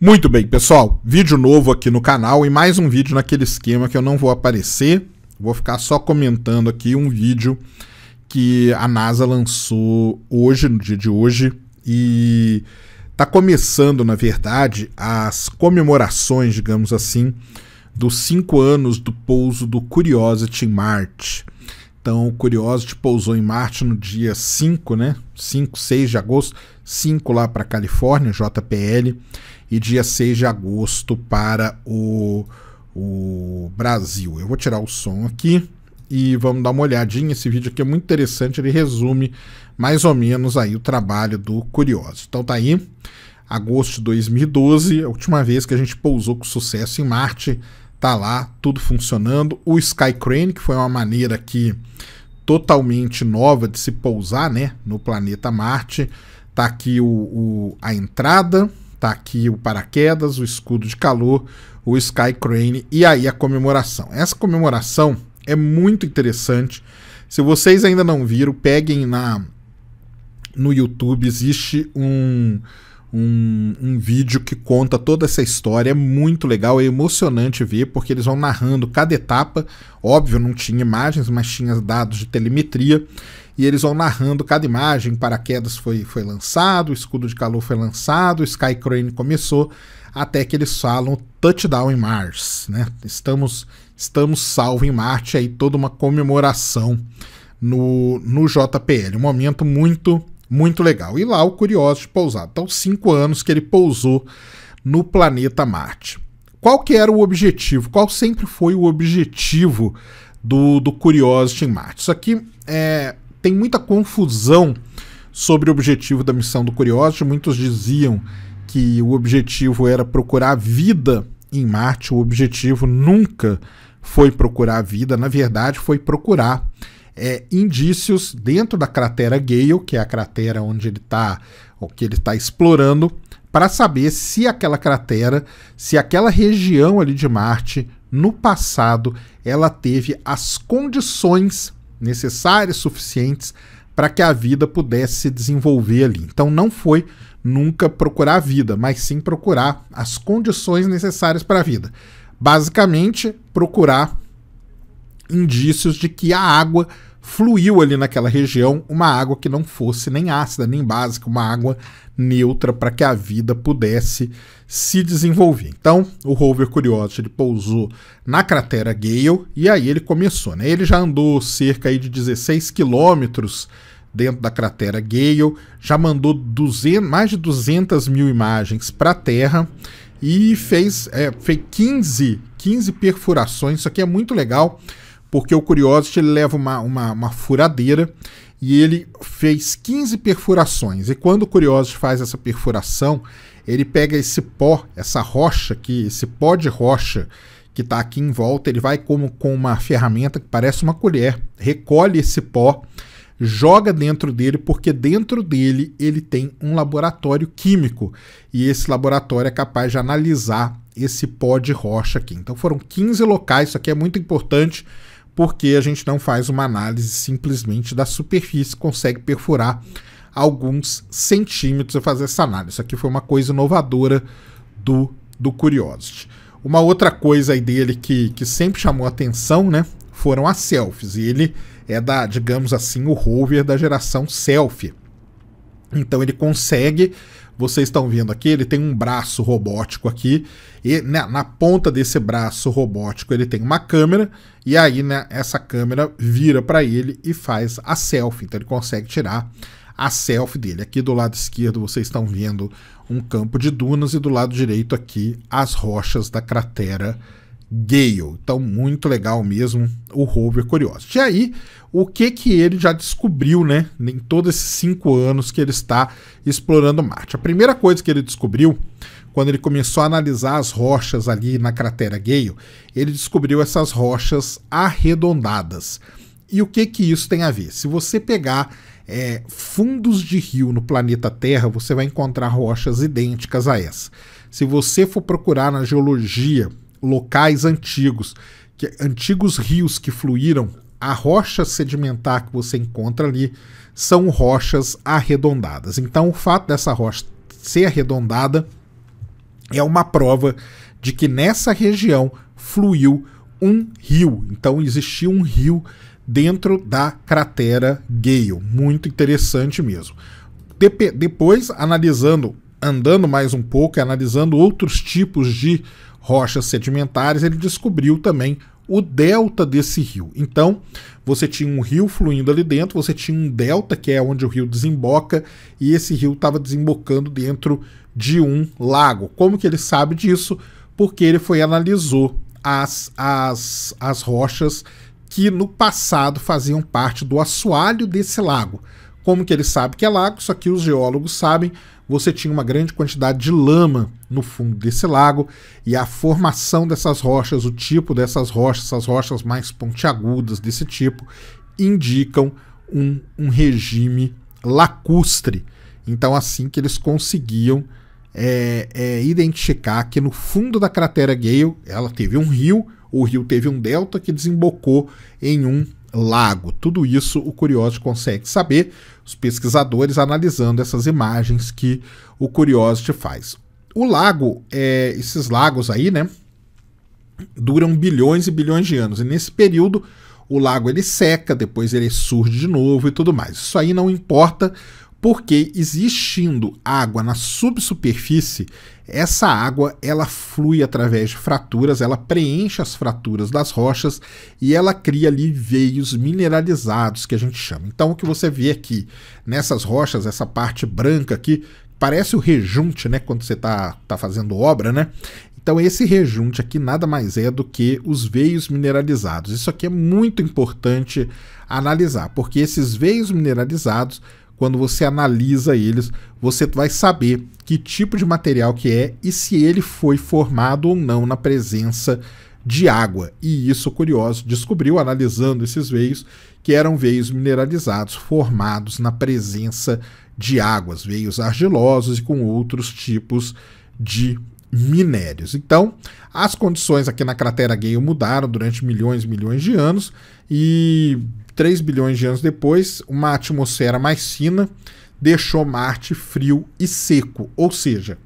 Muito bem, pessoal, vídeo novo aqui no canal e mais um vídeo naquele esquema que eu não vou aparecer, vou ficar só comentando aqui um vídeo que a NASA lançou hoje, no dia de hoje, e está começando, na verdade, as comemorações, digamos assim, dos cinco anos do pouso do Curiosity em Marte. Então, o Curiosity pousou em Marte no dia 5, né? 5, 6 de agosto, 5 lá para Califórnia, JPL, e dia 6 de agosto para o, o Brasil. Eu vou tirar o som aqui e vamos dar uma olhadinha. Esse vídeo aqui é muito interessante, ele resume mais ou menos aí o trabalho do Curiosity. Então tá aí, agosto de 2012, a última vez que a gente pousou com sucesso em Marte tá lá, tudo funcionando. O Sky Crane, que foi uma maneira aqui totalmente nova de se pousar, né, no planeta Marte. Tá aqui o, o a entrada, tá aqui o paraquedas, o escudo de calor, o Sky Crane e aí a comemoração. Essa comemoração é muito interessante. Se vocês ainda não viram, peguem na no YouTube existe um um, um, vídeo que conta toda essa história. É muito legal, é emocionante ver, porque eles vão narrando cada etapa. Óbvio, não tinha imagens, mas tinha dados de telemetria. E eles vão narrando cada imagem. Paraquedas foi, foi lançado, escudo de calor foi lançado, Sky Crane começou, até que eles falam touchdown em Mars. Né? Estamos, estamos salvo em Marte, aí toda uma comemoração no, no JPL. Um momento muito muito legal. E lá o Curiosity pousado. Então, cinco anos que ele pousou no planeta Marte. Qual que era o objetivo? Qual sempre foi o objetivo do, do Curiosity em Marte? Isso aqui é, tem muita confusão sobre o objetivo da missão do Curiosity. Muitos diziam que o objetivo era procurar vida em Marte. O objetivo nunca foi procurar vida, na verdade, foi procurar é, indícios dentro da cratera Gale, que é a cratera onde ele está, o que ele está explorando, para saber se aquela cratera, se aquela região ali de Marte, no passado, ela teve as condições necessárias, suficientes para que a vida pudesse se desenvolver ali. Então não foi nunca procurar a vida, mas sim procurar as condições necessárias para a vida. Basicamente, procurar indícios de que a água fluiu ali naquela região uma água que não fosse nem ácida nem básica, uma água neutra para que a vida pudesse se desenvolver. Então, o rover Curiosity pousou na cratera Gale e aí ele começou, né? Ele já andou cerca aí de 16 quilômetros dentro da cratera Gale, já mandou 200, mais de 200 mil imagens para a Terra e fez, é, fez 15, 15 perfurações. Isso aqui é muito legal porque o Curiosity ele leva uma, uma, uma furadeira e ele fez 15 perfurações. E quando o Curiosity faz essa perfuração, ele pega esse pó, essa rocha que esse pó de rocha que está aqui em volta, ele vai como com uma ferramenta que parece uma colher, recolhe esse pó, joga dentro dele, porque dentro dele ele tem um laboratório químico e esse laboratório é capaz de analisar esse pó de rocha aqui. Então foram 15 locais, isso aqui é muito importante porque a gente não faz uma análise simplesmente da superfície, consegue perfurar alguns centímetros a fazer essa análise. Isso aqui foi uma coisa inovadora do, do Curiosity. Uma outra coisa aí dele que, que sempre chamou atenção, né, foram as selfies. E ele é da, digamos assim, o rover da geração selfie. Então ele consegue. Vocês estão vendo aqui, ele tem um braço robótico aqui, e na, né, na, ponta desse braço robótico ele tem uma câmera, e aí né, essa câmera vira para ele e faz a selfie. Então ele consegue tirar a selfie dele. Aqui do lado esquerdo vocês estão vendo um campo de dunas, e do lado direito aqui as rochas da cratera Gale. Então, muito legal mesmo o rover Curiosity. E aí, o que que ele já descobriu, né, em todos esses cinco anos que ele está explorando Marte? A primeira coisa que ele descobriu, quando ele começou a analisar as rochas ali na cratera Gale, ele descobriu essas rochas arredondadas. E o que que isso tem a ver? Se você pegar é, fundos de rio no planeta Terra, você vai encontrar rochas idênticas a essa. Se você for procurar na geologia locais antigos, que, antigos rios que fluíram, a rocha sedimentar que você encontra ali são rochas arredondadas. Então, o fato dessa rocha ser arredondada é uma prova de que nessa região fluiu um rio. Então, existia um rio dentro da cratera Gale. Muito interessante mesmo. Depois, analisando andando mais um pouco e analisando outros tipos de rochas sedimentares, ele descobriu também o delta desse rio. Então, você tinha um rio fluindo ali dentro, você tinha um delta, que é onde o rio desemboca, e esse rio estava desembocando dentro de um lago. Como que ele sabe disso? Porque ele foi analisou as, as, as rochas que no passado faziam parte do assoalho desse lago. Como que ele sabe que é lago? Só que os geólogos sabem você tinha uma grande quantidade de lama no fundo desse lago e a formação dessas rochas, o tipo dessas rochas, essas rochas mais pontiagudas desse tipo, indicam um, um regime lacustre. Então, assim que eles conseguiam é, é, identificar que no fundo da cratera Gale ela teve um rio, o rio teve um delta que desembocou em um lago. Tudo isso o Curiosity consegue saber, os pesquisadores analisando essas imagens que o Curiosity faz. O lago, é, esses lagos aí, né, duram bilhões e bilhões de anos. E nesse período, o lago ele seca, depois ele surge de novo e tudo mais. Isso aí não importa porque existindo água na subsuperfície, essa água ela flui através de fraturas, ela preenche as fraturas das rochas e ela cria ali veios mineralizados que a gente chama. Então o que você vê aqui nessas rochas, essa parte branca aqui, parece o rejunte, né, quando você tá, tá fazendo obra, né? Então esse rejunte aqui nada mais é do que os veios mineralizados. Isso aqui é muito importante analisar, porque esses veios mineralizados quando você analisa eles, você vai saber que tipo de material que é e se ele foi formado ou não na presença de água. E isso o curioso descobriu analisando esses veios que eram veios mineralizados formados na presença de águas, veios argilosos e com outros tipos de minérios. Então, as condições aqui na cratera Gale mudaram durante milhões e milhões de anos e 3 bilhões de anos depois, uma atmosfera mais fina deixou Marte frio e seco, ou seja,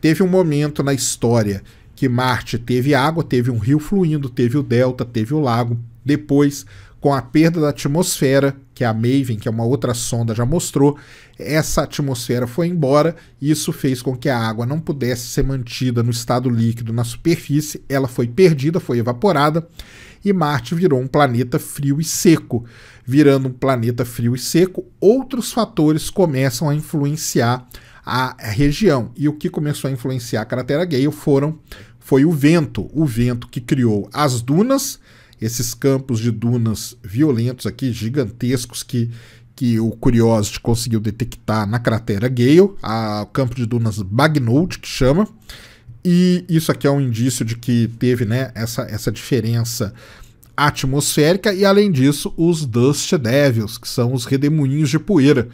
teve um momento na história que Marte teve água, teve um rio fluindo, teve o delta, teve o lago, depois com a perda da atmosfera, que é a Maven, que é uma outra sonda, já mostrou, essa atmosfera foi embora e isso fez com que a água não pudesse ser mantida no estado líquido na superfície, ela foi perdida, foi evaporada e Marte virou um planeta frio e seco. Virando um planeta frio e seco, outros fatores começam a influenciar a região. E o que começou a influenciar a cratera Gale foram foi o vento, o vento que criou as dunas esses campos de dunas violentos aqui, gigantescos, que, que o Curiosity conseguiu detectar na cratera Gale, o campo de dunas Bagnold, que chama. E isso aqui é um indício de que teve né, essa, essa diferença atmosférica, e além disso, os Dust Devils, que são os redemoinhos de poeira,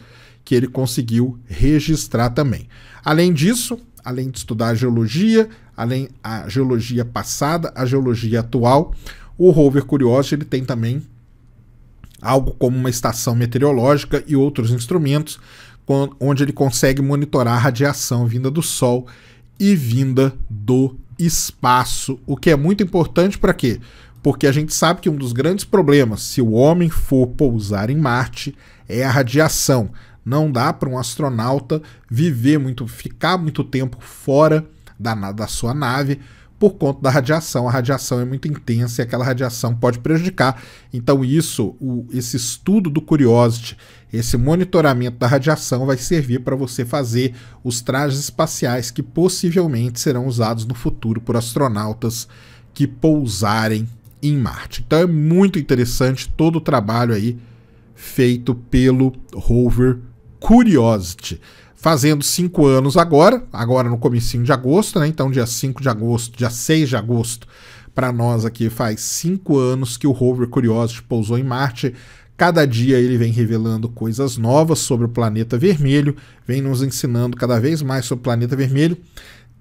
que ele conseguiu registrar também. Além disso, além de estudar a geologia, além a geologia passada, a geologia atual, o rover Curiosity ele tem também algo como uma estação meteorológica e outros instrumentos, onde ele consegue monitorar a radiação vinda do Sol e vinda do espaço, o que é muito importante para quê? Porque a gente sabe que um dos grandes problemas, se o homem for pousar em Marte, é a radiação. Não dá para um astronauta viver muito, ficar muito tempo fora da, da sua nave por conta da radiação. A radiação é muito intensa e aquela radiação pode prejudicar. Então, isso, o, esse estudo do Curiosity, esse monitoramento da radiação vai servir para você fazer os trajes espaciais que possivelmente serão usados no futuro por astronautas que pousarem em Marte. Então é muito interessante todo o trabalho aí feito pelo rover Curiosity fazendo cinco anos agora, agora no comecinho de agosto, né? Então, dia 5 de agosto, dia 6 de agosto, para nós aqui faz cinco anos que o rover Curiosity pousou em Marte. Cada dia ele vem revelando coisas novas sobre o planeta vermelho, vem nos ensinando cada vez mais sobre o planeta vermelho.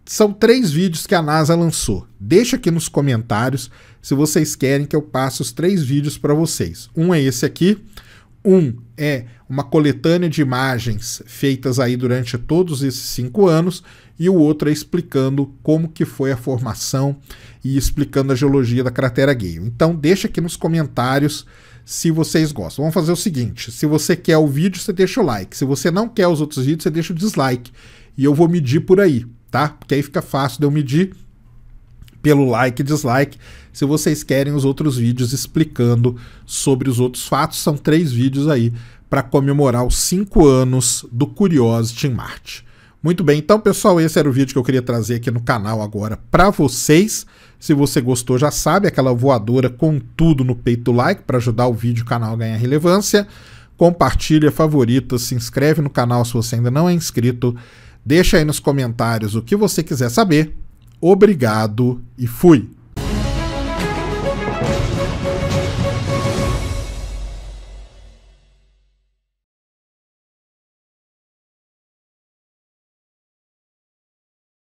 São três vídeos que a NASA lançou. Deixa aqui nos comentários se vocês querem que eu passe os três vídeos para vocês. Um é esse aqui, um é uma coletânea de imagens feitas aí durante todos esses cinco anos e o outro é explicando como que foi a formação e explicando a geologia da cratera Gale. Então deixa aqui nos comentários se vocês gostam. Vamos fazer o seguinte, se você quer o vídeo, você deixa o like. Se você não quer os outros vídeos, você deixa o dislike. E eu vou medir por aí, tá? Porque aí fica fácil de eu medir pelo like e dislike. Se vocês querem os outros vídeos explicando sobre os outros fatos, são três vídeos aí para comemorar os cinco anos do Curiosity em Marte. Muito bem, então pessoal, esse era o vídeo que eu queria trazer aqui no canal agora para vocês. Se você gostou, já sabe, aquela voadora com tudo no peito do like para ajudar o vídeo o canal a ganhar relevância. Compartilha, favorita, se inscreve no canal se você ainda não é inscrito. Deixa aí nos comentários o que você quiser saber Obrigado e fui!